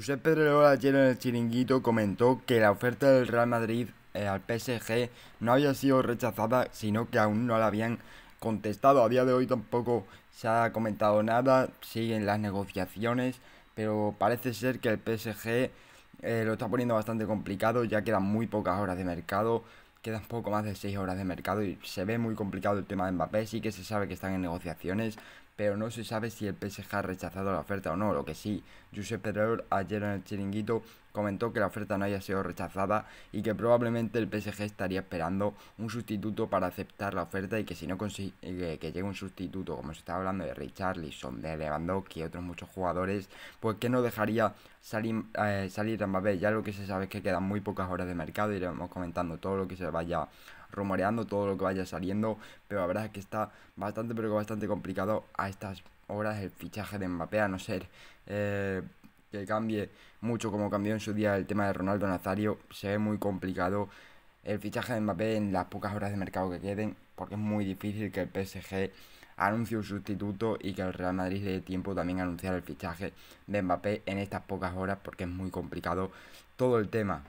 Pedro Pedrerol ayer en el chiringuito comentó que la oferta del Real Madrid eh, al PSG no había sido rechazada, sino que aún no la habían contestado. A día de hoy tampoco se ha comentado nada, siguen las negociaciones, pero parece ser que el PSG eh, lo está poniendo bastante complicado, ya quedan muy pocas horas de mercado quedan poco más de 6 horas de mercado y se ve muy complicado el tema de Mbappé, sí que se sabe que están en negociaciones, pero no se sabe si el PSG ha rechazado la oferta o no, lo que sí, Josep Pedrerol ayer en el chiringuito comentó que la oferta no haya sido rechazada y que probablemente el PSG estaría esperando un sustituto para aceptar la oferta y que si no consigue que llegue un sustituto, como se está hablando de Richarlison, de Lewandowski y otros muchos jugadores, pues que no dejaría eh, salir, salir a Mbappé. Ya lo que se sabe es que quedan muy pocas horas de mercado, Y iremos comentando todo lo que se vaya rumoreando, todo lo que vaya saliendo, pero la verdad es que está bastante, pero bastante complicado a estas horas el fichaje de Mbappé, a no ser... Eh, que cambie mucho como cambió en su día el tema de Ronaldo Nazario, se ve muy complicado el fichaje de Mbappé en las pocas horas de mercado que queden, porque es muy difícil que el PSG anuncie un sustituto y que el Real Madrid de dé tiempo también a anunciar el fichaje de Mbappé en estas pocas horas, porque es muy complicado todo el tema.